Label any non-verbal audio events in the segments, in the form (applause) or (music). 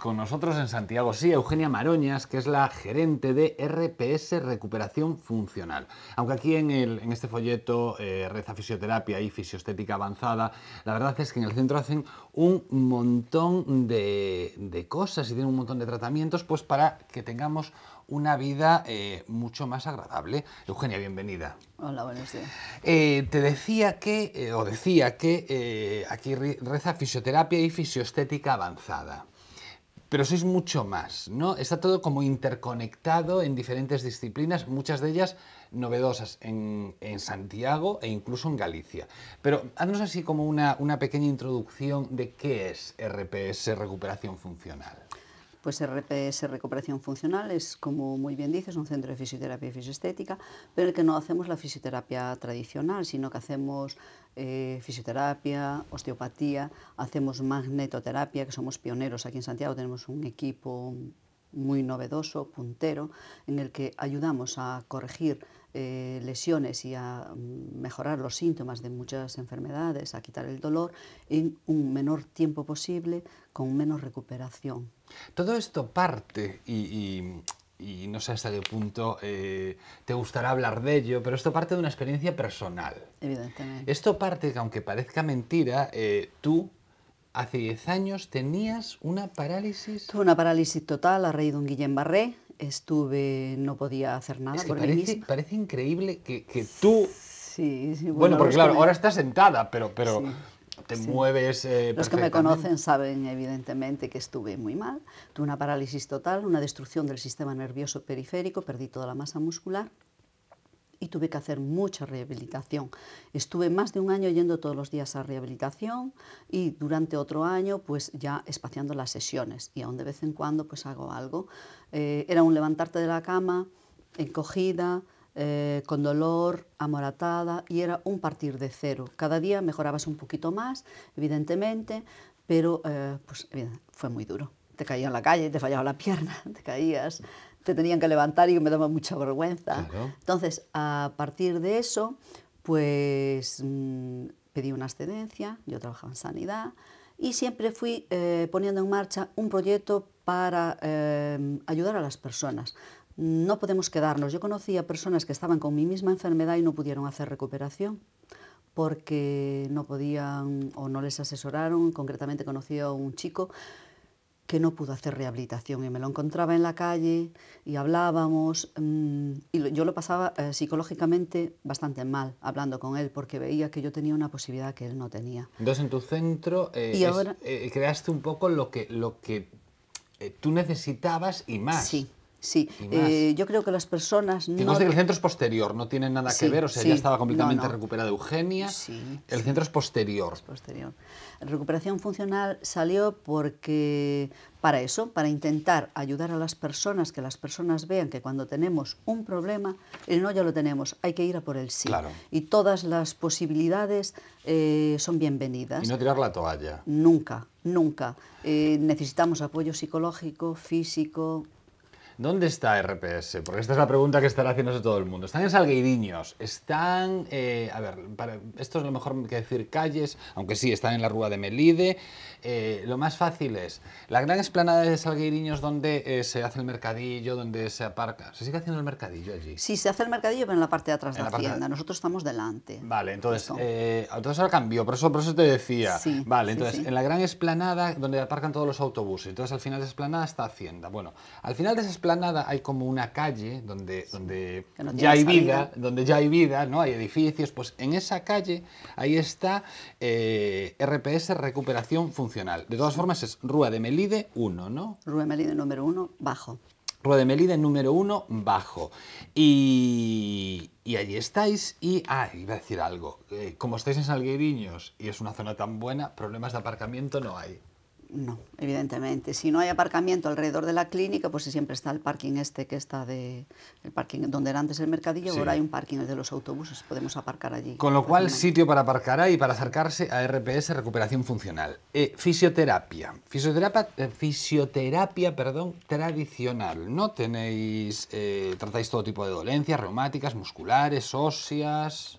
con nosotros en Santiago, sí, Eugenia Maroñas, que es la gerente de RPS Recuperación Funcional. Aunque aquí en, este folleto eh, Reza Fisioterapia y fisiostética Avanzada, la verdad es que en el centro hacen un montón de, cosas y tienen un montón de tratamientos pues para que tengamos una vida eh, mucho más agradable. Eugenia, bienvenida. Hola, buenos días. Eh, te decía que, o decía que aquí reza fisioterapia y fisiostética avanzada pero sois mucho más, ¿no? Está todo como interconectado en diferentes disciplinas, muchas de ellas novedosas en, Santiago e incluso en Galicia. Pero haznos así como una pequeña introducción de qué es RPS, recuperación funcional. Pues RPS, recuperación funcional, es como muy bien dices, un centro de fisioterapia y fisiestética, pero en el que no hacemos la fisioterapia tradicional, sino que hacemos eh, fisioterapia, osteopatía, hacemos magnetoterapia, que somos pioneros aquí en Santiago, tenemos un equipo muy novedoso, puntero, en el que ayudamos a corregir eh, lesiones y a mejorar los síntomas de muchas enfermedades, a quitar el dolor en un menor tiempo posible, con menos recuperación. Todo esto parte y, no sé hasta qué punto eh, te gustará hablar de ello, pero esto parte de una experiencia personal. Evidentemente. Esto parte que aunque parezca mentira, eh, tú hace 10 años tenías una parálisis. una parálisis total a raíz de un Guillain-Barré estuve, no podía hacer nada (laughs) parece, increíble que, tú... Sí, bueno, porque claro, ahora estás sentada, pero, pero te mueves... Eh, los que me conocen saben evidentemente que estuve muy mal. Tuve una parálisis total, una destrucción del sistema nervioso periférico, perdí toda la masa muscular y tuve que hacer mucha rehabilitación. Estuve más de un año yendo todos los días a rehabilitación y durante otro año pues ya espaciando las sesiones y aún de vez en cuando pues hago algo. Eh, era un levantarte de la cama, encogida, eh, con dolor, amoratada y era un partir de cero. Cada día mejorabas un poquito más, evidentemente, pero eh, pues, fue muy duro. Te caía en la calle, te fallaba la (laughs) pierna, te caías te tenían que levantar y me daba mucha vergüenza. Entonces, a partir de eso, pues mm, pedí una ascendencia, yo trabajaba en sanidad y siempre fui eh, poniendo en marcha un proyecto para eh, ayudar a las personas. No podemos quedarnos. Yo conocía personas que estaban con mi misma enfermedad y no pudieron hacer recuperación porque no podían o no les asesoraron. Concretamente conocí a un chico que no pudo hacer rehabilitación y me lo encontraba en la calle y hablábamos mm, y yo lo pasaba eh, psicológicamente bastante mal hablando con él porque veía que yo tenía una posibilidad que él no tenía. dos en tu centro eh, y ahora, eh, creaste un poco lo que, lo que tú necesitabas y más. Sí, eh, yo creo que las personas no... Digamos que el centro es posterior, no tiene nada que ver, o sea, ya estaba completamente recuperada Eugenia. el centro es posterior. Es posterior. Recuperación funcional salió porque para eso, para intentar ayudar a las personas, que las personas vean que cuando tenemos un problema, el no ya lo tenemos, hay que ir a por el sí. Y todas las posibilidades eh, son bienvenidas. Y no tirar la toalla. Nunca, nunca. Eh, necesitamos apoyo psicológico, físico, ¿Dónde está RPS? Porque esta es la pregunta que estará haciéndose todo el mundo. Están en Salgueiriños, están, eh, a ver, esto es lo mejor que decir calles, aunque sí, están en la Rúa de Melide. Eh, lo más fácil es la gran esplanada de Salgueiriños donde eh, se hace el mercadillo, donde se aparca. ¿Se sigue haciendo el mercadillo allí? Sí, se hace el mercadillo, pero en la parte de atrás de la Hacienda. Nosotros estamos delante. Vale, entonces, entonces ahora cambió, por eso, por eso te decía. Sí, vale, entonces, en la gran esplanada, donde aparcan todos los autobuses, entonces al final de esa esplanada está Hacienda. Bueno, al final de nada hay como una calle donde, donde ya hay vida, donde ya hay vida, ¿no? Hay edificios. Pues en esa calle ahí está eh, RPS Recuperación Funcional. De todas formas es Rua de Melide 1, ¿no? Rua de Melide número 1, bajo. Rua de Melide número 1, bajo. Y, y allí estáis y, ah, iba a decir algo, eh, como estáis en Salgueiriños y es una zona tan buena, problemas de aparcamiento no hay. No, evidentemente. Si no hay aparcamiento alrededor de la clínica, pues siempre está el parking este que está de el parking donde era antes el mercadillo, ahora hay un parking de los autobuses, podemos aparcar allí. Con lo cual, sitio para aparcar ahí para acercarse a RPS recuperación funcional. Eh, fisioterapia. Fisioterapia, eh, fisioterapia, perdón, tradicional. No tenéis eh, tratáis todo tipo de dolencias reumáticas, musculares, óseas.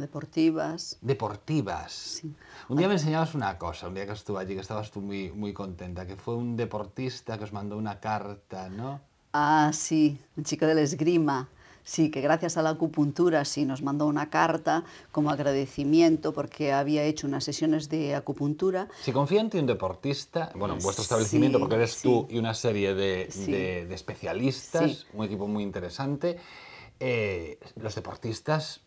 Deportivas. Deportivas. Un día me enseñabas una cosa, un día que estuve allí, que estabas tú muy, muy contenta, que fue un deportista que os mandó una carta, ¿no? Ah, sí, un chico de la esgrima. Sí, que gracias a la acupuntura sí nos mandó una carta como agradecimiento porque había hecho unas sesiones de acupuntura. Si confía en ti un deportista, bueno, en vuestro establecimiento porque eres tú y una serie de, especialistas, un equipo muy interesante, eh, los deportistas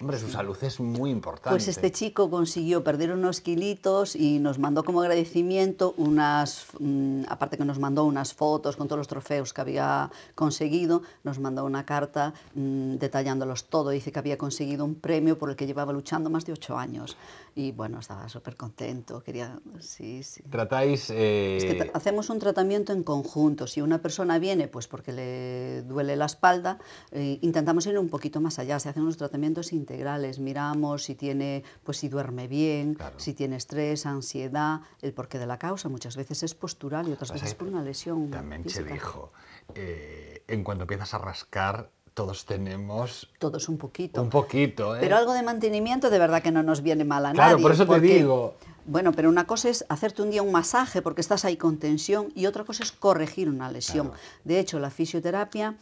Hombre, su salud es muy importante. Pues este chico consiguió perder unos kilitos y nos mandó como agradecimiento unas, mm, aparte que nos mandó unas fotos con todos los trofeos que había conseguido, nos mandó una carta mm, detallándolos todo. Dice que había conseguido un premio por el que llevaba luchando más de ocho años. Y bueno, estaba súper contento. Quería, sí, sí. Tratáis... Eh, hacemos un tratamiento en conjunto. Si una persona viene, pues porque le duele la espalda, eh, intentamos ir un poquito más allá. Se hacen unos tratamientos integrales, miramos si tiene, pues si duerme bien, si tiene estrés, ansiedad, el porqué de la causa, muchas veces es postural y otras veces por una lesión. También se dijo, eh, en cuanto empiezas a rascar, todos tenemos... Todos un poquito. Un poquito, ¿eh? Pero algo de mantenimiento de verdad que no nos viene mal a nadie. Claro, por eso te digo. Bueno, pero una cosa es hacerte un día un masaje porque estás ahí con tensión y otra cosa es corregir una lesión. De hecho, la fisioterapia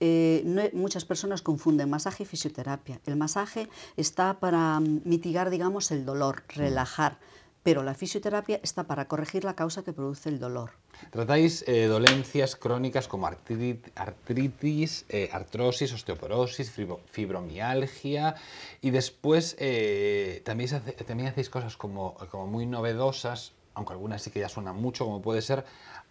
eh, e, muchas personas confunden masaje y fisioterapia. El masaje está para mm, mitigar, digamos, el dolor, mm. relajar, pero la fisioterapia está para corregir la causa que produce el dolor. Tratáis eh, dolencias crónicas como artritis, eh, artrosis, osteoporosis, fibromialgia y después también, hacéis cosas como, como muy novedosas, aunque algunas sí que ya suenan mucho, como puede ser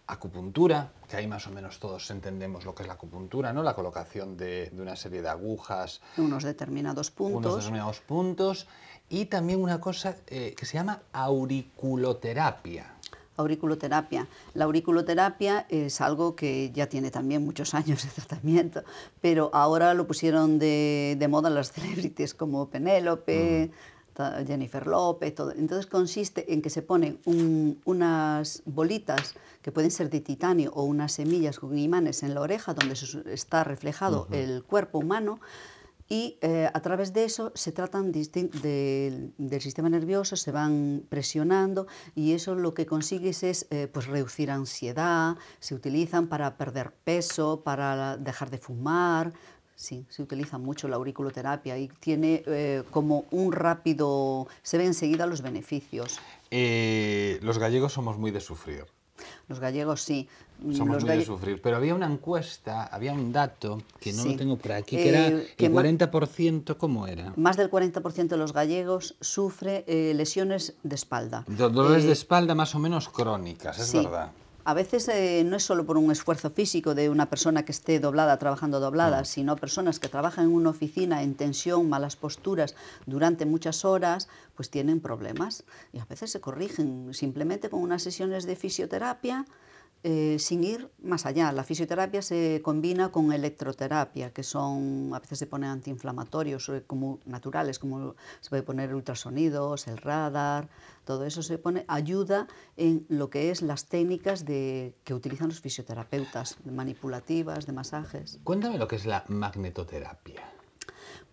acupuntura, que ahí más o menos todos entendemos lo que es la acupuntura, ¿no? La colocación de, una serie de agujas. Unos determinados puntos. Unos determinados puntos. Y también una cosa eh, que se llama auriculoterapia. Auriculoterapia. La auriculoterapia es algo que ya tiene también muchos años de tratamiento, pero ahora lo pusieron de, de moda las (laughs) celebrities como Penélope. Mm. Jennifer López, Entonces consiste en que se ponen unas bolitas que pueden ser de titanio o unas semillas con imanes en la oreja donde está reflejado el cuerpo humano y eh, a través de eso se tratan del sistema nervioso, se van presionando y eso lo que consigues es eh, pues, reducir ansiedad, se utilizan para perder peso, para dejar de fumar, Sí, se utiliza mucho la auriculoterapia y tiene eh, como un rápido, se ven enseguida los beneficios. Eh, los gallegos somos muy de sufrir. Los gallegos sí. Somos muy de sufrir. Pero había una encuesta, había un dato que no lo tengo por aquí, que eh, era el 40%, ¿cómo era? Más del 40% de los gallegos sufre lesiones de espalda. Dolores de espalda más o menos crónicas, es verdad a veces eh, no es solo por un esfuerzo físico de una persona que esté doblada, trabajando doblada, mm. sino personas que trabajan en una oficina en tensión, malas posturas durante muchas horas, pues tienen problemas y a veces se corrigen simplemente con unas sesiones de fisioterapia eh, sin ir más allá. La fisioterapia se combina con electroterapia, que son, a veces se pone antiinflamatorios eh, como naturales, como se puede poner ultrasonidos, el radar, todo eso se pone, ayuda en lo que es las técnicas de, que utilizan los fisioterapeutas, manipulativas, de masajes. Cuéntame lo que es la magnetoterapia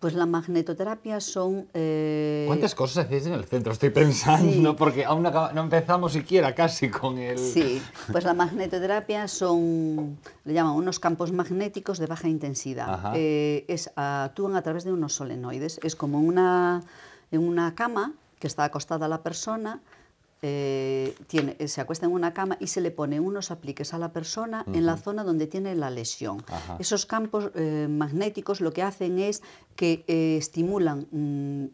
pues la magnetoterapia son... Eh, ¿Cuántas cosas hacéis en el centro? Estoy pensando, porque aún no empezamos siquiera casi con el... Sí, pues la magnetoterapia son, le llaman unos campos magnéticos de baja intensidad. Eh, es, actúan a través de unos solenoides. Es como una, en una cama que está acostada la persona eh, eh, se acuesta en una cama y se le pone unos apliques a la persona en la zona donde tiene la lesión. Esos campos eh, magnéticos lo que hacen es que estimulan... Mm,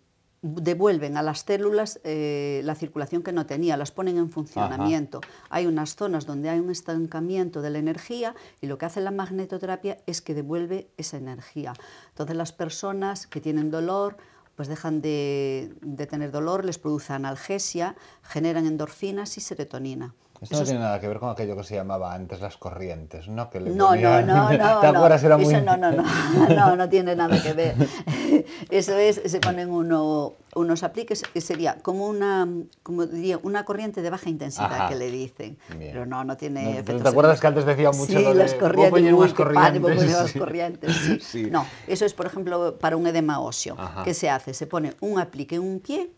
devuelven a las células la circulación que no tenía, las ponen en funcionamiento. Hay unas zonas donde hay un estancamiento de la energía y lo que hace la magnetoterapia es que devuelve esa energía. Entonces las personas que tienen dolor, pues dejan de, tener dolor, les produce analgesia, generan endorfinas y serotonina. Esto no tiene nada que ver con aquello que se llamaba antes las corrientes, ¿no? Que le no, no, no, no, (laughs) Era muy... no, no, no, (laughs) no, no tiene nada que ver. (laughs) Eso es, se ponen uno, unos apliques que sería como una, corriente de baja intensidad que le dicen. Pero no, no tiene efecto. ¿Te acuerdas que antes decía mucho de, las corrientes, corrientes. corrientes sí. No, eso es, por ejemplo, para un edema óseo. que ¿Qué se hace? Se pone un aplique en un pie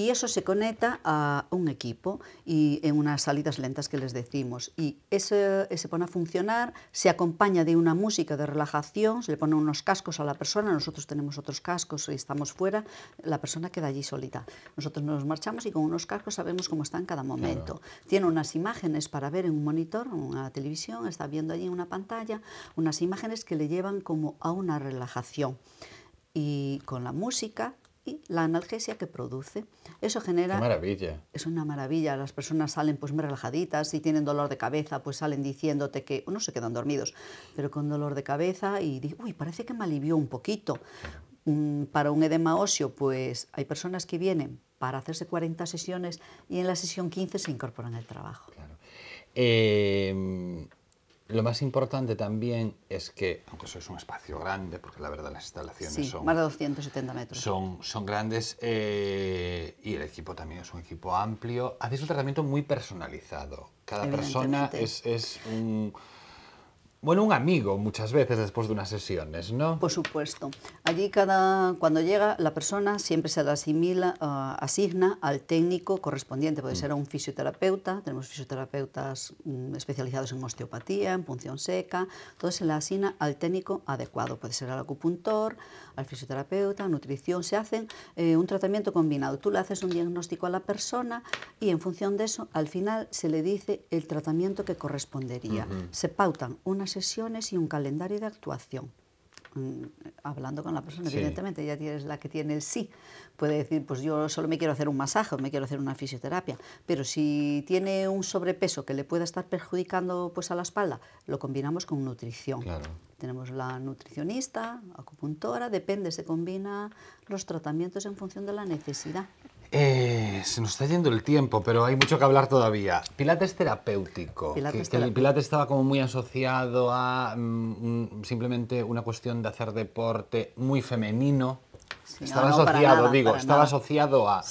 y eso se conecta a un equipo y en unas salidas lentas que les decimos. Y ese, se pone a funcionar, se acompaña de una música de relajación, se le ponen unos cascos a la persona, nosotros tenemos otros cascos y estamos fuera, la persona queda allí solita. Nosotros nos marchamos y con unos cascos sabemos cómo está en cada momento. Tiene unas imágenes para ver en un monitor, en una televisión, está viendo allí en una pantalla, unas imágenes que le llevan como a una relajación. Y con la música y la analgesia que produce. Eso genera... maravilla! Es una maravilla. Las personas salen pues muy relajaditas, si tienen dolor de cabeza pues salen diciéndote que... No se quedan dormidos, pero con dolor de cabeza y dicen, uy, parece que me alivió un poquito. Mm, para un edema óseo pues hay personas que vienen para hacerse 40 sesiones y en la sesión 15 se incorporan al trabajo. Claro. Em, lo más importante también es que, aunque eso es un espacio grande, porque la verdad las instalaciones son... más de 270 metros. Son, son grandes eh, y el equipo también es un equipo amplio. Hacéis un tratamiento muy personalizado. Cada persona es, es un bueno, un amigo muchas veces después de unas sesiones, ¿no? Por supuesto. Allí cada, cuando llega la persona siempre se la asimila, ah, asigna al técnico correspondiente. Puede mm. ser a un fisioterapeuta, tenemos fisioterapeutas mm, especializados en osteopatía, en punción seca, entonces se la asigna al técnico adecuado. Puede ser al acupuntor, al fisioterapeuta, nutrición, se hacen eh, un tratamiento combinado. Tú le haces un diagnóstico a la persona y en función de eso, al final se le dice el tratamiento que correspondería. Se pautan unas sesiones y un calendario de actuación. Mm, hablando con la persona, evidentemente, ya tienes la que tiene el sí. Puede decir, pues yo solo me quiero hacer un masaje o me quiero hacer una fisioterapia, pero si tiene un sobrepeso que le pueda estar perjudicando pues, a la espalda, lo combinamos con nutrición. Tenemos la nutricionista, acupuntora, depende, se combina los tratamientos en función de la necesidad. Eh, se nos está yendo el tiempo, pero hay mucho que hablar todavía. Pilates terapéutico. Pilates estaba como muy asociado a mm, mm, simplemente una cuestión de hacer deporte muy femenino. estaba asociado, digo, estaba asociado a...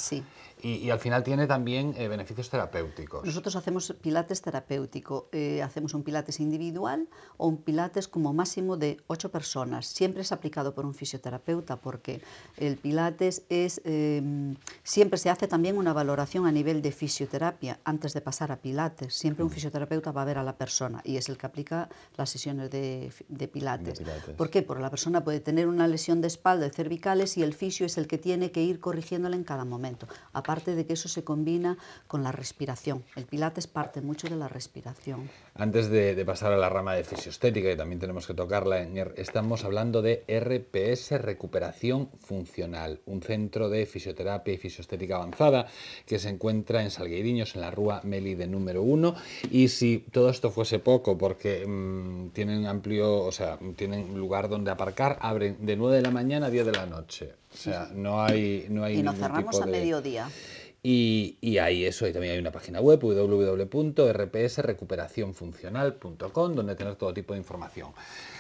Y, al final tiene también eh, beneficios terapéuticos. Nosotros hacemos pilates terapéutico, eh, hacemos un pilates individual o un pilates como máximo de ocho personas. Siempre es aplicado por un fisioterapeuta porque el pilates es, em, siempre se hace también una valoración a nivel de fisioterapia antes de pasar a pilates. Siempre un mm. fisioterapeuta va a ver a la persona y es el que aplica las sesiones de, pilates. ¿Por qué? Porque la persona puede tener una lesión de espalda, de cervicales y el fisio es el que tiene que ir corrigiéndola en cada momento aparte de que eso se combina con la respiración. El pilates parte mucho de la respiración. Antes de, pasar a la rama de fisiostética, que también tenemos que tocarla, estamos hablando de RPS, Recuperación Funcional, un centro de fisioterapia y fisiostética avanzada que se encuentra en Salgueiriños, en la Rúa Meli de número 1. Y si todo esto fuese poco, porque mm, tienen amplio, o sea, tienen lugar donde aparcar, abren de 9 de la mañana a 10 de la noche no hay... No hay y nos cerramos a mediodía. Y, y, ahí eso, y también hay una página web, www.rpsrecuperacionfuncional.com, donde tener todo tipo de información.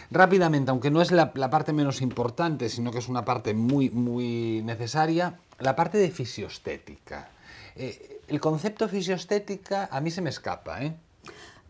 Rápidamente, aunque no es la, parte menos importante, sino que es una parte muy, muy necesaria, la parte de fisiostética. Eh, el concepto fisiostética a mí se me escapa, ¿eh?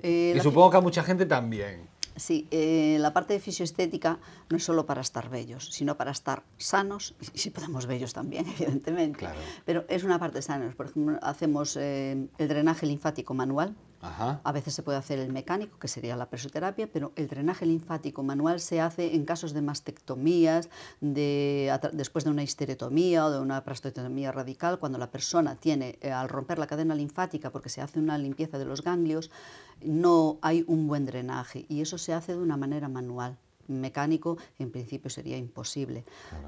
Eh, y supongo que a mucha gente también. Sí, eh, la parte de fisioestética no es solo para estar bellos, sino para estar sanos y si podemos bellos también, (laughs) evidentemente. Claro. Pero es una parte sanos. Por ejemplo, hacemos eh, el drenaje linfático manual, a veces se puede hacer el mecánico, que sería la presoterapia, pero el drenaje linfático manual se hace en casos de mastectomías, de, después de una histerectomía o de una prostatectomía radical, cuando la persona tiene, eh, al romper la cadena linfática, porque se hace una limpieza de los ganglios, no hay un buen drenaje y eso se hace de una manera manual mecánico, en principio sería imposible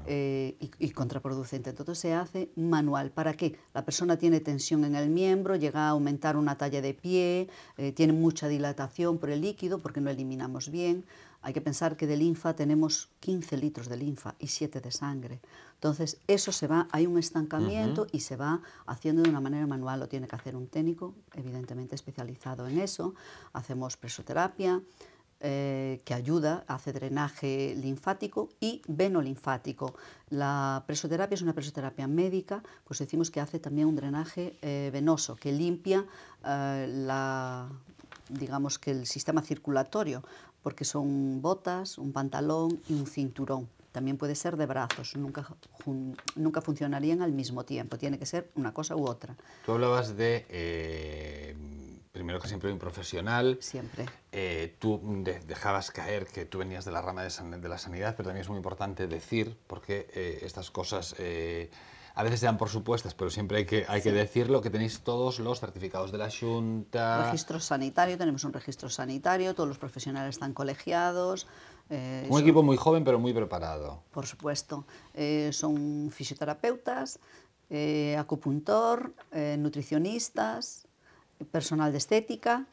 eh, y, contraproducente. Entonces se hace manual. ¿Para qué? La persona tiene tensión en el miembro, llega a aumentar una talla de pie, eh, tiene mucha dilatación por el líquido porque no eliminamos bien. Hay que pensar que de linfa tenemos 15 litros de linfa y 7 de sangre. Entonces, eso se va, hay un estancamiento y se va haciendo de una manera manual. Lo tiene que hacer un técnico, evidentemente especializado en eso. Hacemos presoterapia, eh, que ayuda, hace drenaje linfático y venolinfático. La presoterapia es una presoterapia médica, pues decimos que hace también un drenaje eh, venoso, que limpia eh, la, digamos que el sistema circulatorio, porque son botas, un pantalón y un cinturón. También puede ser de brazos, nunca, nunca funcionarían al mismo tiempo, tiene que ser una cosa u otra. Tú hablabas de primero que siempre un profesional. Siempre. Eh, tú dejabas caer que tú venías de la rama de, la sanidad, pero también es muy importante decir, porque eh, estas cosas eh, a veces se dan por supuestas, pero siempre hay que, hay que decirlo, que tenéis todos los certificados de la Junta. Registro sanitario, tenemos un registro sanitario, todos los profesionales están colegiados. un equipo muy joven, pero muy preparado. Por supuesto. son fisioterapeutas, acupuntor, nutricionistas, personal de estética,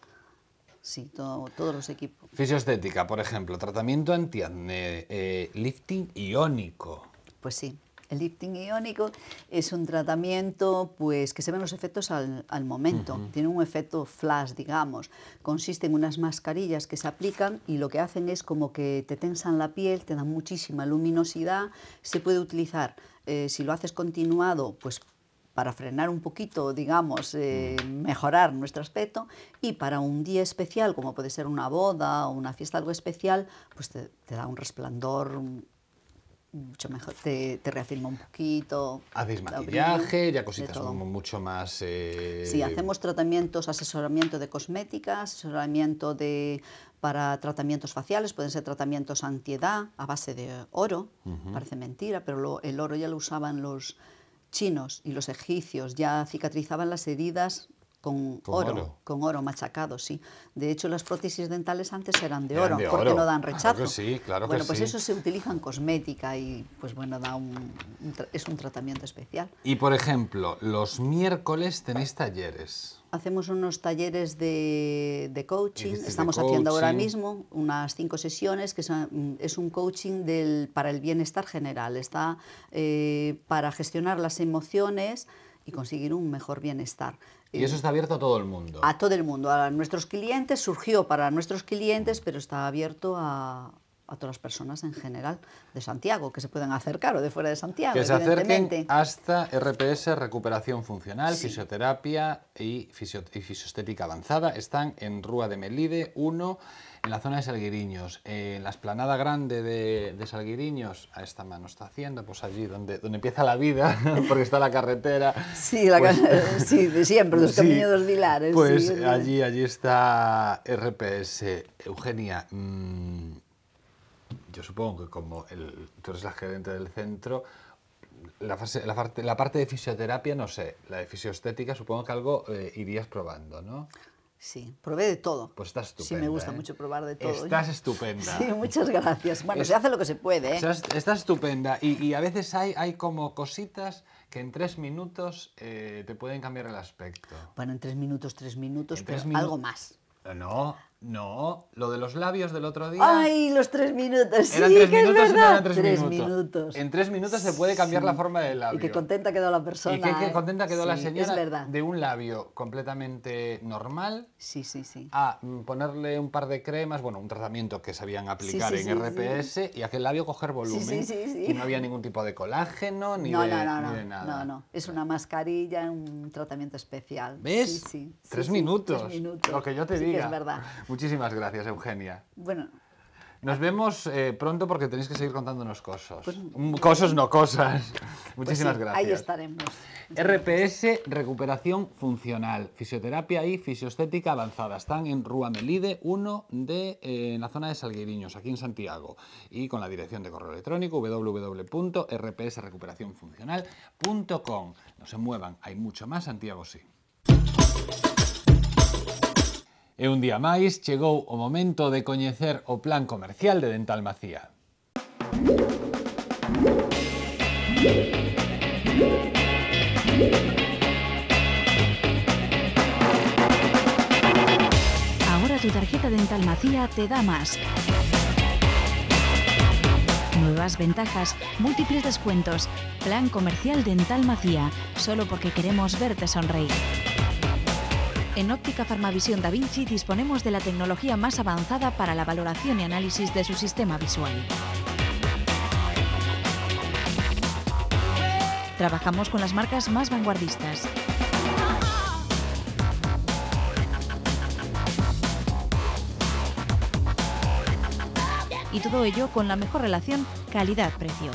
sí, todos los equipos. Fisioestética, por ejemplo, tratamiento en eh, lifting iónico. Pues sí, el lifting iónico es un tratamiento pues, que se ven los efectos al, momento, tiene un efecto flash, digamos. Consiste en unas mascarillas que se aplican y lo que hacen es como que te tensan la piel, te dan muchísima luminosidad, se puede utilizar, eh, si lo haces continuado, pues para frenar un poquito, digamos, eh, mm. mejorar nuestro aspecto y para un día especial, como puede ser una boda o una fiesta algo especial, pues te, da un resplandor mucho mejor, te, reafirma un poquito. Hacéis maquillaje, ya cositas mucho más... Eh, sí, hacemos tratamientos, asesoramiento de cosmética, asesoramiento de, para tratamientos faciales, pueden ser tratamientos antiedad a base de oro, parece mentira, pero el oro ya lo usaban los chinos y los egipcios ya cicatrizaban las heridas con, oro, con oro machacado, sí. De hecho, las prótesis dentales antes eran de, oro, porque no dan rechazo. Claro que sí, claro bueno, pues eso se utiliza en cosmética y, pues bueno, da es un tratamiento especial. Y, por ejemplo, los miércoles tenéis talleres hacemos unos talleres de, coaching, estamos haciendo ahora mismo unas cinco sesiones, que es un coaching del, para el bienestar general, está eh, para gestionar las emociones y conseguir un mejor bienestar. Y eso eh, está abierto a todo el mundo. A todo el mundo, a nuestros clientes, surgió para nuestros clientes, pero está abierto a, a todas las personas en general de Santiago, que se pueden acercar o de fuera de Santiago. Que se acerquen hasta RPS, recuperación funcional, fisioterapia y, fisioestética avanzada. Están en Rúa de Melide 1, en la zona de Salguiriños. en eh, la esplanada grande de, Salguiriños, a esta mano está haciendo, pues allí donde, donde empieza la vida, (laughs) porque está la carretera. Sí, la pues (laughs) de siempre, los (laughs) caminos dos vilares. Pues allí, allí está RPS. Eugenia. Mm, yo supongo que como el, tú eres la gerente del centro, la, parte, de fisioterapia, no sé, la de fisiostética, supongo que algo eh, irías probando, ¿no? Sí, probé de todo. Pues estás estupenda. Sí, me gusta ¿eh? mucho probar de todo. Estás estupenda. Sí, muchas gracias. Bueno, se hace lo que se puede. ¿eh? Estás, estupenda. Y, a veces hay, hay como cositas que en tres minutos eh, te pueden cambiar el aspecto. Bueno, en tres minutos, tres minutos, pero algo más. No, no, lo de los labios del otro día. ¡Ay, los tres minutos! Eran tres minutos, En tres minutos se puede cambiar la forma del labio. Y que contenta quedó la persona. Y que, ¿eh? contenta quedó la señora de un labio completamente normal. Sí, sí, sí. A mm, ponerle un par de cremas, bueno, un tratamiento que sabían aplicar en RPS y aquel labio coger volumen. Y no había ningún tipo de colágeno ni, de, no, no, No, es una mascarilla, un tratamiento especial. ¿Ves? Sí, sí. Tres minutos. Lo que yo te diga. es verdad. Muchísimas gracias, Eugenia. Bueno. Nos vemos eh, pronto porque tenéis que seguir contándonos cosas. Pues, mm, Cosos, no cosas. Pues (laughs) Muchísimas gracias. Ahí estaremos. RPS, recuperación funcional, fisioterapia y fisiostética avanzada. Están en Rua Melide 1 de, eh, en la zona de salguiriños aquí en Santiago. Y con la dirección de correo electrónico www.rpsrecuperacionfuncional.com. No se muevan, hay mucho más, Santiago sí. En un día más, llegó o momento de conocer o plan comercial de Dental Macía. Ahora tu tarjeta Dental Macía te da más. Nuevas ventajas, múltiples descuentos. Plan comercial Dental Macía, solo porque queremos verte sonreír. En Óptica Farmavisión Da Vinci disponemos de la tecnología más avanzada para la valoración y análisis de su sistema visual. Trabajamos con las marcas más vanguardistas. Y todo ello con la mejor relación calidad-precio.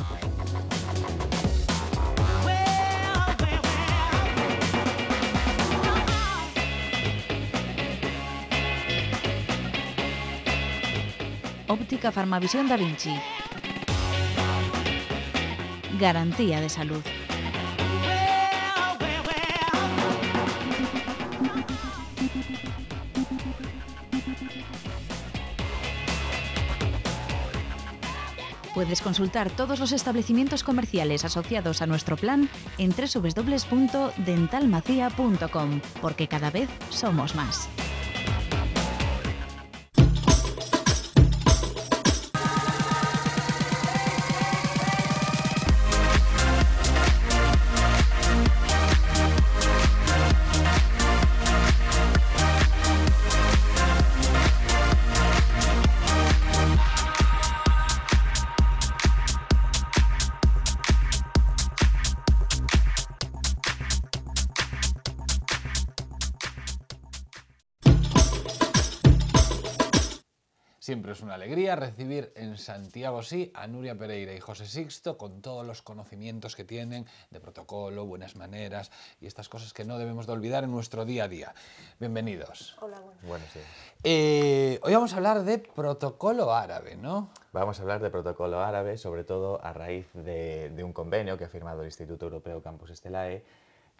Óptica Farmavisión Da Vinci. Garantía de salud. Puedes consultar todos los establecimientos comerciales asociados a nuestro plan en www.dentalmacia.com, porque cada vez somos más. alegría recibir en Santiago Sí a Nuria Pereira y José Sixto con todos los conocimientos que tienen de protocolo, buenas maneras y estas cosas que no debemos de olvidar en nuestro día a día. Bienvenidos. Hola, buenas. Buenos días. Eh, hoy vamos a hablar de protocolo árabe, ¿no? Vamos a hablar de protocolo árabe, sobre todo a raíz de, de un convenio que ha firmado el Instituto Europeo Campus Estelae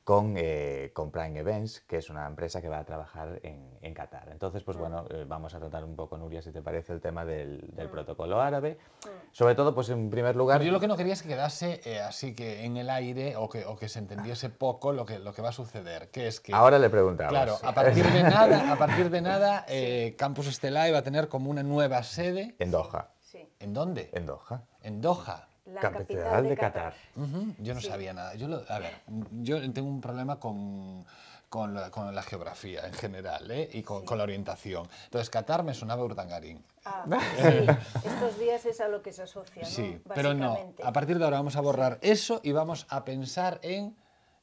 con, eh, Prime Events, que es una empresa que va a trabajar en, Qatar. Entonces, pues mm. bueno, eh, vamos a tratar un poco, Nuria, si te parece, el tema del, mm. protocolo árabe. Mm. Sobre todo, pues en primer lugar... yo lo que no quería es que quedase eh, así que en el aire o que, se entendiese poco lo que, lo que va a suceder, que es que... Ahora le preguntamos. Claro, a partir de (laughs) nada, a partir de nada eh, Campus Estelar va a tener como una nueva sede... En Doha. ¿En dónde? En Doha. En Doha la capital, de Qatar. Yo no sabía nada. Yo a ver, yo tengo un problema con, la, geografía en general ¿eh? y con, la orientación. Entonces, Qatar me sonaba Urdangarín. Ah, (laughs) estos días es a lo que se asocia. ¿no? Sí, pero no. A partir de ahora vamos a borrar eso y vamos a pensar en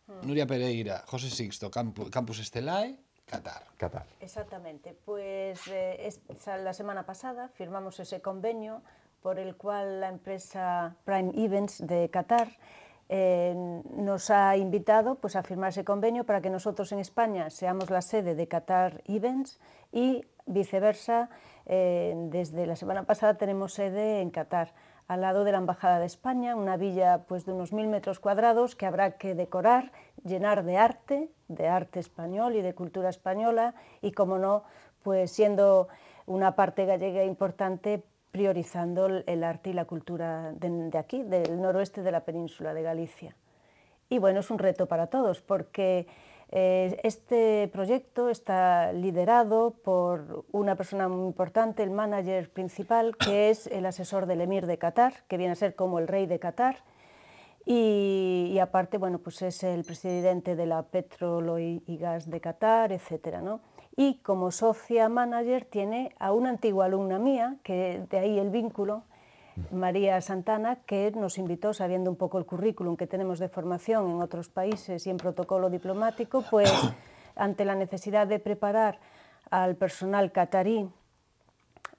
hmm. Nuria Pereira, José Sixto, Campus, Estelae. Qatar. Qatar. Exactamente. Pues eh, la semana pasada firmamos ese convenio por el cual la empresa Prime Events de Qatar eh, nos ha invitado pues, a firmar ese convenio para que nosotros en España seamos la sede de Qatar Events y viceversa. Eh, desde la semana pasada tenemos sede en Qatar, al lado de la Embajada de España, una villa pues, de unos mil metros cuadrados que habrá que decorar, llenar de arte, de arte español y de cultura española y, como no, pues siendo una parte gallega importante, priorizando el arte y la cultura de, aquí, del noroeste de la península de Galicia. Y bueno, es un reto para todos porque eh, este proyecto está liderado por una persona muy importante, el manager principal, que es el asesor del emir de Qatar, que viene a ser como el rey de Qatar. Y, aparte, bueno, pues es el presidente de la Petróleo y, Gas de Qatar, etc. ¿no? y como socia manager tiene a una antigua alumna mía, que de ahí el vínculo, María Santana, que nos invitó, sabiendo un poco el currículum que tenemos de formación en otros países y en protocolo diplomático, pues (coughs) ante la necesidad de preparar al personal catarí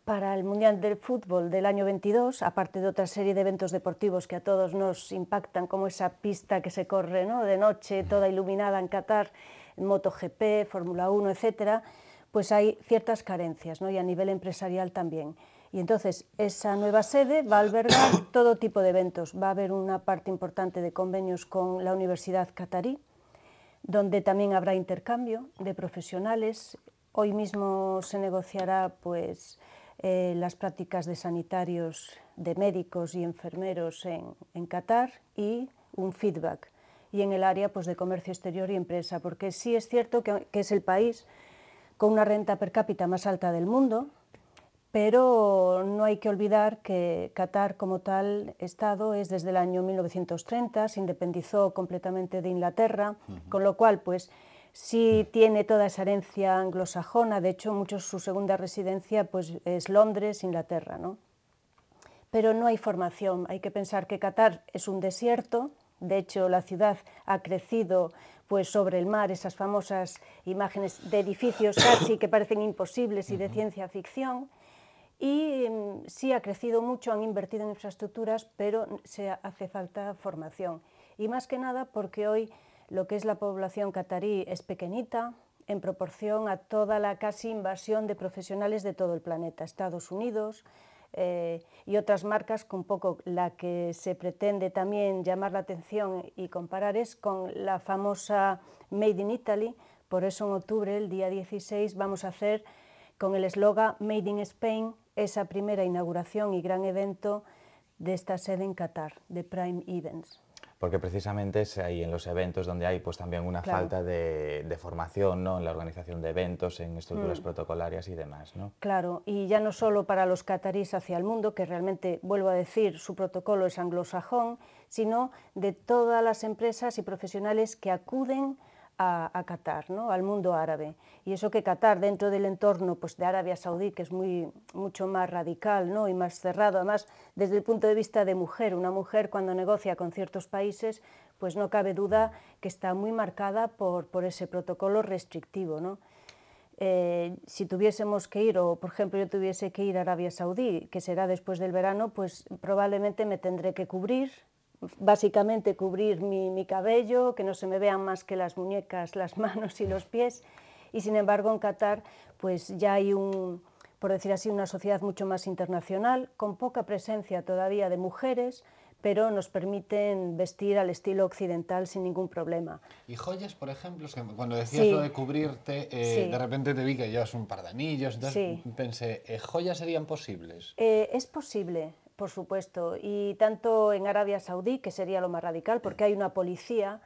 para el Mundial del Fútbol del año 22, aparte de otra serie de eventos deportivos que a todos nos impactan, como esa pista que se corre ¿no? de noche, toda iluminada en Qatar, MotoGP, Fórmula 1, etcétera, pues hay ciertas carencias, ¿no? Y a nivel empresarial también. Y entonces esa nueva sede va a albergar (coughs) todo tipo de eventos. Va a haber una parte importante de convenios con la Universidad Catarí, donde también habrá intercambio de profesionales. Hoy mismo se negociará pues, eh, las prácticas de sanitarios, de médicos y enfermeros en, en Qatar y un feedback y en el área pues, de comercio exterior y empresa, porque sí es cierto que, es el país con una renta per cápita más alta del mundo, pero no hay que olvidar que Qatar como tal Estado es desde el año 1930, se independizó completamente de Inglaterra, con lo cual pues sí tiene toda esa herencia anglosajona, de hecho muchos su segunda residencia pues es Londres, Inglaterra, ¿no? Pero no hay formación, hay que pensar que Qatar es un desierto, de hecho, la ciudad ha crecido pues sobre el mar, esas famosas imágenes de edificios casi que parecen imposibles y de ciencia ficción. Y em, sí ha crecido mucho, han invertido en infraestructuras, pero se hace falta formación. Y más que nada porque hoy lo que es la población catarí es pequeñita en proporción a toda la casi invasión de profesionales de todo el planeta, Estados Unidos, eh, y otras marcas con poco la que se pretende también llamar la atención y comparar es con la famosa Made in Italy. Por eso en octubre, el día 16, vamos a hacer con el eslogan Made in Spain esa primera inauguración y gran evento de esta sede en Qatar, de Prime Events. Porque precisamente es ahí en los eventos donde hay pues también una falta de, formación ¿no? en la organización de eventos, en estructuras mm. protocolarias y demás. ¿no? Claro, y ya no solo para los catarís hacia el mundo, que realmente, vuelvo a decir, su protocolo es anglosajón, sino de todas las empresas y profesionales que acuden a, Qatar, al mundo árabe. Y eso que Qatar, dentro del entorno pues, de Arabia Saudí, que es muy, mucho más radical ¿no? y más cerrado, además desde el punto de vista de mujer, una mujer cuando negocia con ciertos países, pues no cabe duda que está muy marcada por, ese protocolo restrictivo. Eh, si tuviésemos que ir, o por ejemplo yo tuviese que ir a Arabia Saudí, que será después del verano, pues probablemente me tendré que cubrir básicamente cubrir mi, cabello, que no se me vean más que las muñecas, (laughs) las manos y los pies. Y sin embargo en Qatar pues ya hay un, por decir así, una sociedad mucho más internacional, con poca presencia todavía de mujeres, pero nos permiten vestir al estilo occidental sin ningún problema. ¿Y joyas, por ejemplo? Cuando decías lo de cubrirte, eh, de repente te vi que llevas un par de anillos, entonces pensé, eh, ¿joyas serían posibles? Eh, es posible, por supuesto, y tanto en Arabia Saudí, que sería lo más radical, porque hay una policía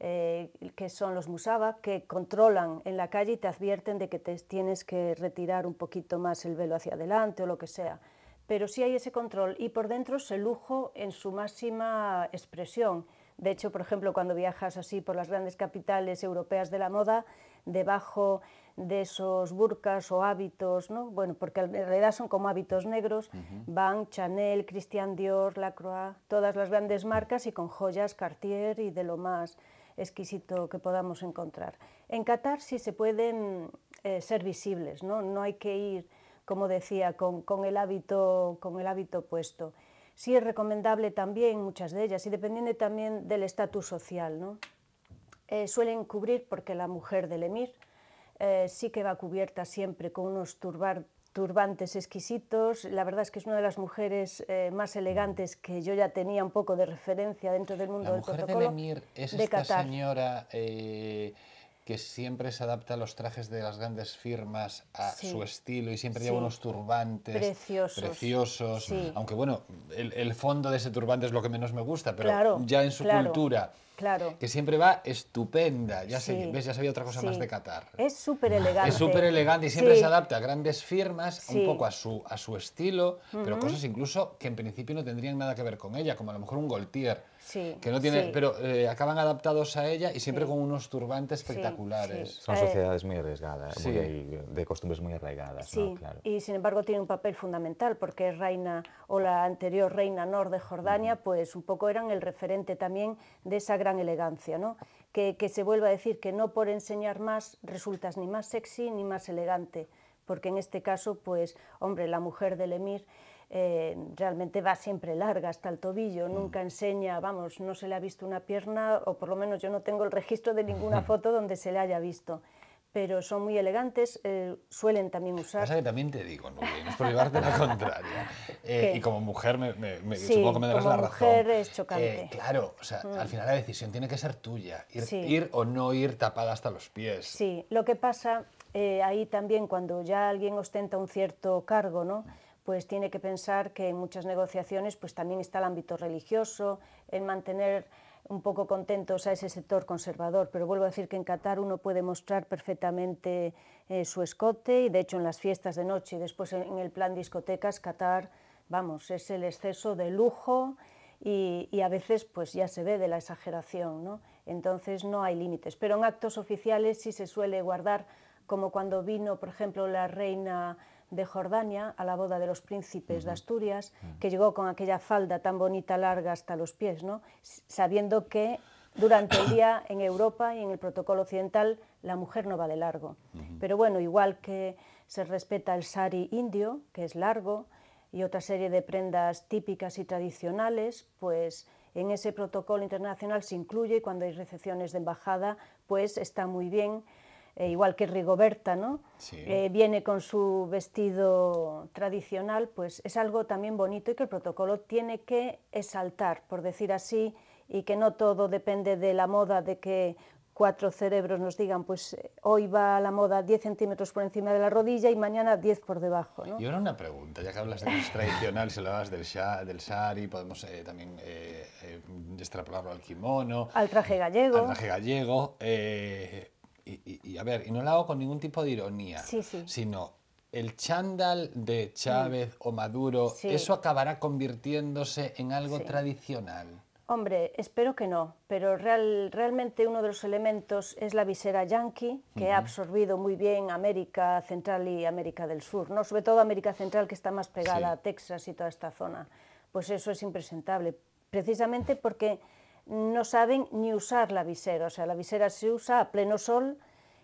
eh, que son los musaba, que controlan en la calle y te advierten de que te tienes que retirar un poquito más el velo hacia adelante o lo que sea. Pero sí hay ese control y por dentro se lujo en su máxima expresión. De hecho, por ejemplo, cuando viajas así por las grandes capitales europeas de la moda, debajo de esos burcas o hábitos, ¿no? Bueno, porque en realidad son como hábitos negros, Van, Chanel, Christian Dior, Lacroix, todas las grandes marcas y con joyas Cartier y de lo más exquisito que podamos encontrar. En Qatar sí se pueden eh, ser visibles, ¿no? No hay que ir, como decía, con, con, el hábito, con el hábito puesto. Sí es recomendable también muchas de ellas y dependiendo también del estatus social, ¿no? Eh, suelen cubrir porque la mujer del emir eh, sí que va cubierta siempre con unos turbantes exquisitos. La verdad es que es una de las mujeres eh, más elegantes que yo ya tenía un poco de referencia dentro del mundo del mujer De Emir es de esta señora eh, que siempre se adapta a los trajes de las grandes firmas a su estilo y siempre lleva unos turbantes preciosos. Aunque bueno, el, fondo de ese turbante es lo que menos me gusta, pero ya en su cultura que siempre va estupenda. Ya, ya sabía otra cosa más de Qatar. Es súper elegante. Es súper elegante y siempre se adapta a grandes firmas, un poco a su, a su estilo, pero cosas incluso que en principio no tendrían nada que ver con ella, como a lo mejor un Goltier. Que no tiene, pero eh, acaban adaptados a ella y siempre con unos turbantes espectaculares. Son sociedades muy arriesgadas, de costumbres muy arraigadas. Y sin embargo tiene un papel fundamental porque es reina o la anterior reina Nor de Jordania, pues un poco eran el referente también de esa gran gran elegancia, ¿no? que, que se vuelva a decir que no por enseñar más resultas ni más sexy ni más elegante, porque en este caso, pues, hombre, la mujer del emir... Eh, realmente va siempre larga hasta el tobillo, mm. nunca enseña, vamos, no se le ha visto una pierna, o por lo menos yo no tengo el registro de ninguna (laughs) foto donde se le haya visto pero son muy elegantes, eh, suelen también usar... Pasa que también te digo, no es por llevarte la (laughs) contraria. ¿eh? Eh, y como mujer, me, supongo que me la razón. como mujer es chocante. claro, mm. al final la decisión tiene que ser tuya, ir, ir, o no ir tapada hasta los pies. Sí, lo que pasa ahí también cuando ya alguien ostenta un cierto cargo, ¿no? pues tiene que pensar que en muchas negociaciones pues también está el ámbito religioso, en mantener un poco contentos a ese sector conservador, pero vuelvo a decir que en Qatar uno puede mostrar perfectamente eh, su escote y de hecho en las fiestas de noche y después en el plan discotecas, Qatar, vamos, es el exceso de lujo y, y a veces pues ya se ve de la exageración, ¿no? Entonces no hay límites, pero en actos oficiales sí se suele guardar, como cuando vino, por ejemplo, la reina de Jordania a la boda de los príncipes de Asturias, mm. que llegó con aquella falda tan bonita, larga hasta los pies, ¿no? sabiendo que durante el día (coughs) en Europa y en el protocolo occidental la mujer no va de largo. Pero bueno, igual que se respeta el sari indio, que es largo, y otra serie de prendas típicas y tradicionales, pues en ese protocolo internacional se incluye cuando hay recepciones de embajada, pues está muy bien eh, igual que Rigoberta, ¿no? Eh, viene con su vestido tradicional, pues es algo también bonito y que el protocolo tiene que exaltar, por decir así, y que no todo depende de la moda, de que cuatro cerebros nos digan, pues eh, hoy va a la moda 10 centímetros por encima de la rodilla y mañana 10 por debajo. Y ahora una pregunta, ya que hablas de los tradicionales, tradicional, si hablabas del, del sari, podemos también extrapolarlo al kimono. Al traje gallego. Al traje gallego y, a ver, y no lo hago con ningún tipo de ironía, sino el chándal de Chávez mm. o Maduro, eso acabará convirtiéndose en algo tradicional. Hombre, espero que no, pero real, realmente uno de los elementos es la visera yanqui, que ha absorbido muy bien América Central y América del Sur, ¿no? sobre todo América Central, que está más pegada a Texas y toda esta zona. Pues eso es impresentable, precisamente porque no saben ni usar la visera, o sea, la visera se usa a pleno sol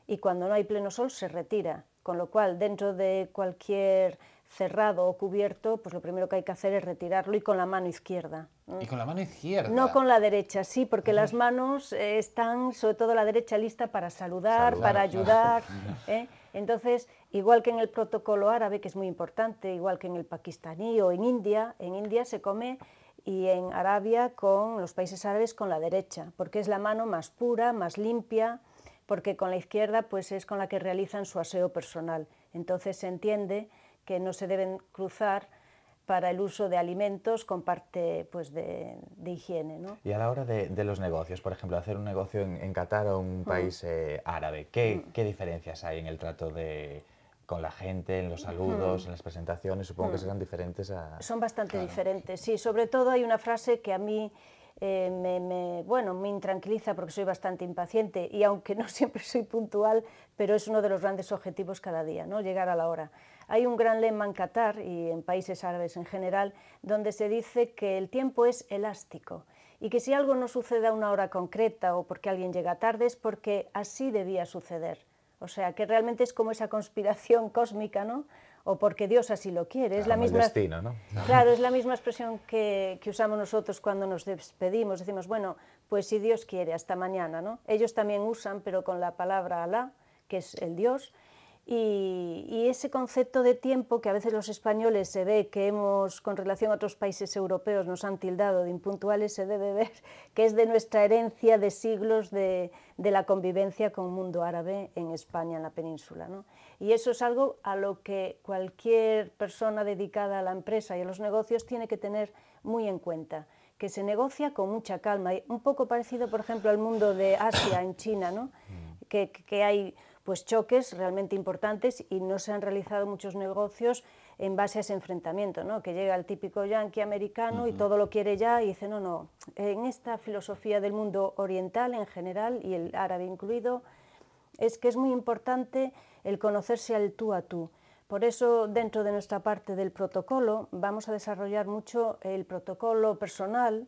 y cuando no hay pleno sol se retira, con lo cual dentro de cualquier cerrado o cubierto, pues lo primero que hay que hacer es retirarlo y con la mano izquierda. ¿Mm? ¿Y con la mano izquierda? No con la derecha, sí, porque las manos están, sobre todo la derecha, lista para saludar, para ayudar. (laughs) ¿eh? Entonces, igual que en el protocolo árabe, que es muy importante, igual que en el pakistaní o en India, en India se come y en Arabia con los países árabes con la derecha, porque es la mano más pura, más limpia, porque con la izquierda pues es con la que realizan su aseo personal. Entonces se entiende que no se deben cruzar para el uso de alimentos con parte pues, de, higiene. Y a la hora de, los negocios, por ejemplo, hacer un negocio en, Qatar o un mm. país eh, árabe, mm. ¿qué diferencias hay en el trato de, con la gente, en los saludos, en las presentaciones, supongo que mm. serán diferentes a... Son bastante diferentes, sí. Sobre todo hay una frase que a mí eh, me, bueno, me intranquiliza porque soy bastante impaciente y aunque no (laughs) siempre soy puntual, pero es uno de los grandes objetivos cada día, ¿no? llegar a la hora. Hay un gran lema en Qatar y en países árabes en general donde se dice que el tiempo es elástico y que si algo no sucede a una hora concreta o porque alguien llega tarde es porque así debía suceder. O sea, que realmente es como esa conspiración cósmica, ¿no? o porque Dios así lo quiere. es la misma, Claro, es la (laughs) misma expresión que, que, usamos nosotros cuando nos despedimos. Decimos, bueno, pues si Dios quiere, hasta mañana. ¿no? Ellos también usan, pero con la palabra Alá, que es el Dios, y, ese concepto de tiempo que a veces los españoles se ve que hemos, con relación a otros países europeos, nos han tildado de impuntuales, se debe ver que es de nuestra herencia de siglos de, la convivencia con el mundo árabe en España, en la península. Y eso es algo a lo que cualquier persona dedicada a la empresa y a los negocios tiene que tener muy en cuenta, que se negocia con mucha calma, un poco parecido, por ejemplo, al mundo de Asia, en China, mm. que hay pues choques realmente importantes y no se han realizado muchos negocios en base a ese enfrentamiento, ¿no? que llega el típico yanqui americano y todo lo quiere ya y dice, no, no, en esta filosofía del mundo oriental en general y el árabe incluido, es que es muy importante el conocerse al tú a tú. Por eso, dentro de nuestra parte del protocolo, vamos a desarrollar mucho el protocolo personal,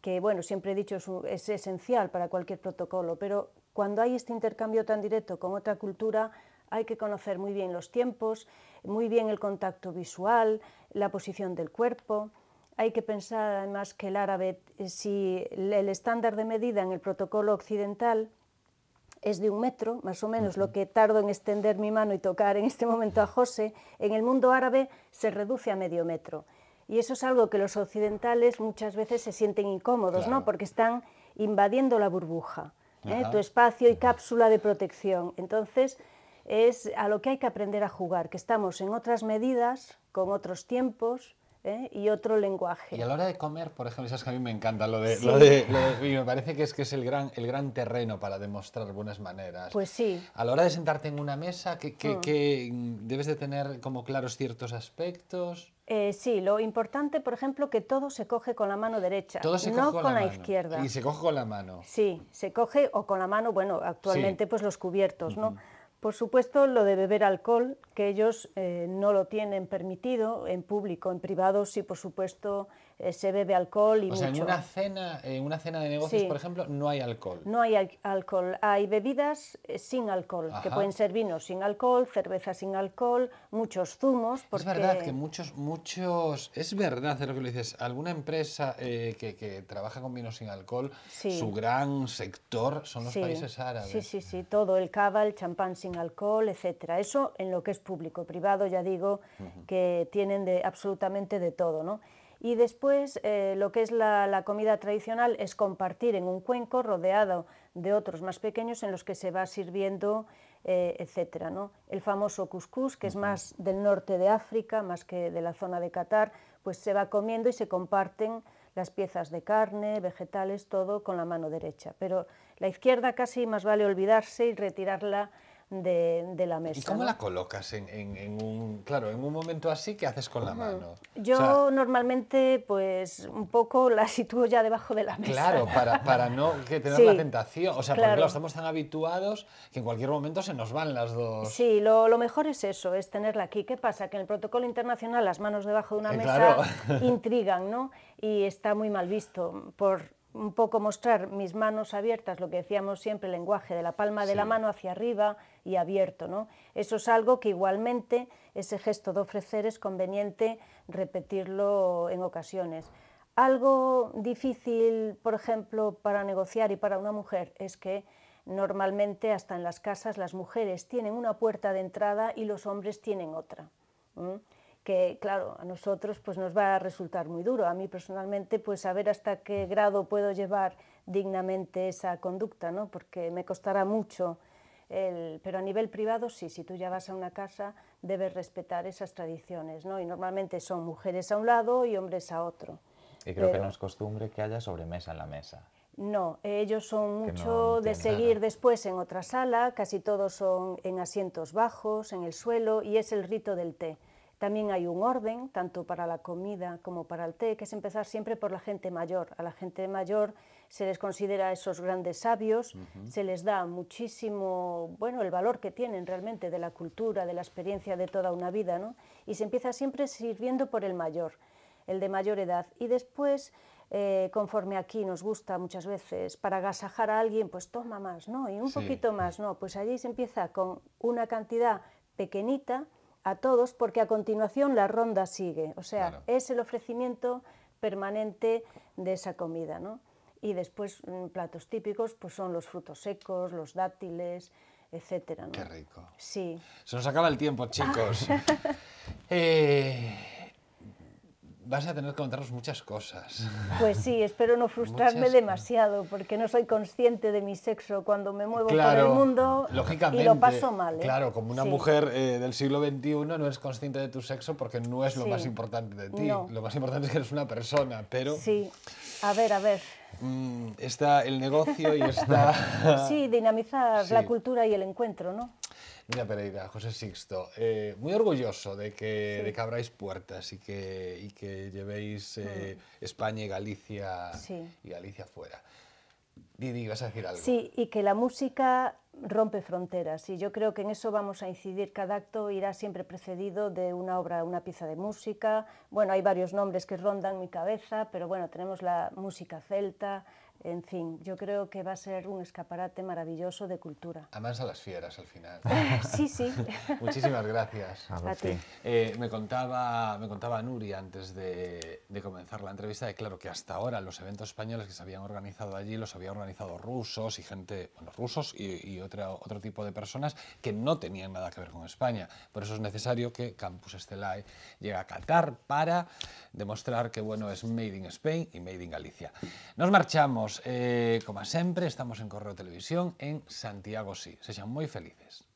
que bueno, siempre he dicho es esencial para cualquier protocolo, pero cuando hay este intercambio tan directo con otra cultura, hay que conocer muy bien los tiempos, muy bien el contacto visual, la posición del cuerpo. Hay que pensar además que el árabe, eh, si el estándar de medida en el protocolo occidental es de un metro, más o menos lo que tardo en extender mi mano y tocar en este momento a José, en el mundo árabe se reduce a medio metro. Y eso es algo que los occidentales muchas veces se sienten incómodos, ¿no? Porque están invadiendo la burbuja. ¿eh? tu espacio y cápsula de protección. Entonces, es a lo que hay que aprender a jugar, que estamos en otras medidas, con otros tiempos, ¿eh? y otro lenguaje. Y a la hora de comer, por ejemplo, sabes que a mí me encanta lo de, me parece que es que es el gran, el gran terreno para demostrar buenas maneras. Pues sí. A la hora de sentarte en una mesa, que, que mm. debes de tener como claros ciertos aspectos. Eh, sí, lo importante, por ejemplo, que todo se coge con la mano derecha, no con, la, izquierda. Y se coge con la mano. Sí, se coge o con la mano, bueno, actualmente pues los cubiertos, ¿no? Por supuesto, lo de beber alcohol, que ellos eh, no lo tienen permitido en público, en privado sí, por supuesto, eh, se bebe alcohol y o sea, en una cena, eh, en una cena de negocios, por ejemplo, no hay alcohol. No hay alcohol. Hay bebidas eh, sin alcohol, que pueden ser vinos sin alcohol, cerveza sin alcohol, muchos zumos. Porque... Es verdad que muchos, muchos, es verdad de lo que dices, alguna empresa que, que, trabaja con vinos sin alcohol, su gran sector son los países árabes. Sí, sí, sí, todo, el cava, el champán sin alcohol, etcétera. Eso en lo que es público, privado, ya digo, que tienen de absolutamente de todo, ¿no? Y después eh, lo que es la, comida tradicional es compartir en un cuenco rodeado de otros más pequeños en los que se va sirviendo, etc. Eh, etcétera. El famoso couscous, que es más del norte de África, más que de la zona de Qatar, pues se va comiendo y se comparten las piezas de carne, vegetales, todo con la mano derecha. Pero la izquierda casi más vale olvidarse y retirarla de, la mesa. ¿Y cómo la colocas en, un, claro, en un momento así? ¿Qué haces con la mano? Yo normalmente, pues, un poco la sitúo ya debajo de la mesa. Claro, para, para no (laughs) tener la tentación. O sea, porque estamos tan habituados que en cualquier momento se nos van las dos. Sí, lo, mejor es eso, es tenerla aquí. ¿Qué pasa? Que en el protocolo internacional las manos debajo de una eh, mesa intrigan, ¿no? Y está muy mal visto por un poco mostrar mis manos abiertas, lo que decíamos siempre, el lenguaje de la palma de la mano hacia arriba y abierto. Eso es algo que igualmente ese gesto de ofrecer es conveniente repetirlo en ocasiones. Algo difícil, por ejemplo, para negociar y para una mujer es que normalmente hasta en las casas las mujeres tienen una puerta de entrada y los hombres tienen otra que claro, a nosotros pues nos va a resultar muy duro. A mí personalmente pues saber hasta qué grado puedo llevar dignamente esa conducta, ¿no? porque me costará mucho. pero a nivel privado sí, si tú ya vas a una casa debes respetar esas tradiciones, ¿no? Y normalmente son mujeres a un lado y hombres a otro. Y creo que no es costumbre que haya sobremesa en la mesa. No, ellos son mucho de seguir después en otra sala, casi todos son en asientos bajos, en el suelo, y es el rito del té. También hay un orden, tanto para la comida como para el té, que es empezar siempre por la gente mayor. A la gente mayor se les considera esos grandes sabios, se les da muchísimo, bueno, el valor que tienen realmente de la cultura, de la experiencia de toda una vida, ¿no? Y se empieza siempre sirviendo por el mayor, el de mayor edad. Y después eh, conforme aquí nos gusta muchas veces, para agasajar a alguien, pues toma más, ¿no? Y un poquito más, ¿no? Pues allí se empieza con una cantidad pequeñita a todos, porque a continuación la ronda sigue. O sea, es el ofrecimiento permanente de esa comida, ¿no? Y después mm, platos típicos, pues son los frutos secos, los dátiles, etcétera. Qué rico. Sí. Se nos acaba el tiempo, chicos. (laughs) Eh, vas a tener que contarnos muchas cosas. (laughs) Pues sí, espero no frustrarme demasiado, porque no soy consciente de mi sexo cuando me muevo por el mundo y lo paso mal. ¿eh? Claro, como una mujer eh, del siglo XXI no es consciente de tu sexo porque no es lo más importante de ti. Lo más importante es que eres una persona, pero... Sí, a ver, a ver. Mm, está el negocio y (laughs) está... sí, dinamizar (laughs) la cultura y el encuentro, ¿no? Mira Pereira, José Sixto, eh, muy orgulloso de que, de que abráis puertas y que, y que llevéis eh, mm. España y Galicia, y Galicia fuera. Didi, vas a decir algo. Sí, y que la música rompe fronteras y yo creo que en eso vamos a incidir. Cada acto irá siempre precedido de una obra, una pieza de música. Bueno, hay varios nombres que rondan mi cabeza, pero bueno, tenemos la música celta, en fin, yo creo que va a ser un escaparate maravilloso de cultura. Además a las fieras al final. (laughs) sí, sí. (laughs) Muchísimas gracias. A, ti. Eh, me, contaba, me contaba Nuri antes de, comenzar la entrevista de claro que hasta ahora los eventos españoles que se habían organizado allí los habían organizado rusos y gente, bueno, rusos y, otro, otro tipo de personas que no tenían nada que ver con España. Por eso es necesario que Campus Estelae llegue a Qatar para demostrar que bueno es Made in Spain y Made in Galicia. Nos marchamos. eh, como sempre, estamos en Correo Televisión en Santiago Sí. Sexan moi felices.